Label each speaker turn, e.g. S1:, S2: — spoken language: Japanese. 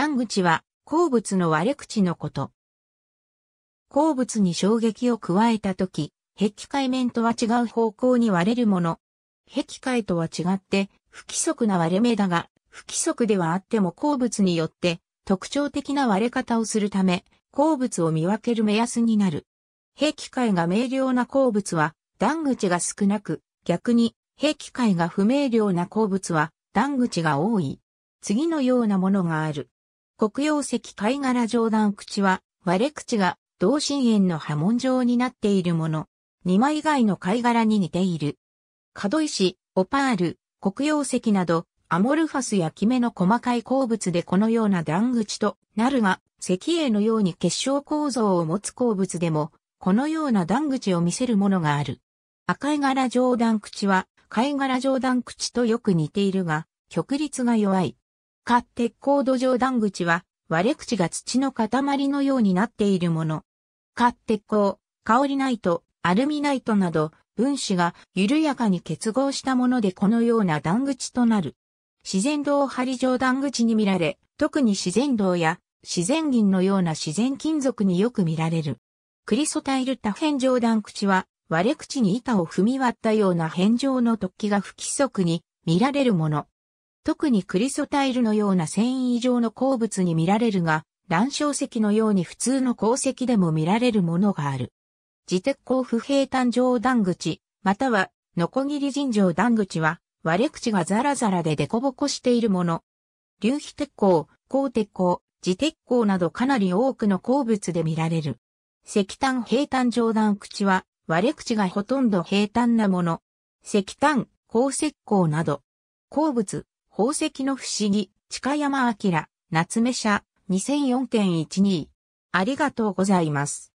S1: 単口は鉱物の割れ口のこと。鉱物に衝撃を加えたとき、壁界面とは違う方向に割れるもの。壁界とは違って不規則な割れ目だが、不規則ではあっても鉱物によって特徴的な割れ方をするため、鉱物を見分ける目安になる。壁界が明瞭な鉱物は、断口が少なく、逆に、壁界が不明瞭な鉱物は、断口が多い。次のようなものがある。黒曜石貝殻上段口は割れ口が同心円の波紋状になっているもの。二枚以外の貝殻に似ている。角石、オパール、黒曜石など、アモルファスやキメの細かい鉱物でこのような段口となるが、石英のように結晶構造を持つ鉱物でも、このような段口を見せるものがある。赤い柄上段口は、貝殻上段口とよく似ているが、極率が弱い。下鉄鋼土壌段口は割れ口が土の塊のようになっているもの。下鉄鋼、香りナイト、アルミナイトなど分子が緩やかに結合したものでこのような段口となる。自然道張状段口に見られ、特に自然道や自然銀のような自然金属によく見られる。クリソタイル多変。状段口は割れ口に板を踏み割ったような辺状の突起が不規則に見られるもの。特にクリソタイルのような繊維状の鉱物に見られるが、卵小石のように普通の鉱石でも見られるものがある。自鉄鋼不平坦上段口、または、ノコギリ尋常段口は、割れ口がザラザラでデコボコしているもの。流皮鉄鋼、鋼鉄鋼、自鉄鋼などかなり多くの鉱物で見られる。石炭平坦上段口は割れ口がほとんど平坦なもの。石炭、鉱石鉱など。鉱物、宝石の不思議、近山明、夏目社、2004.12。ありがとうございます。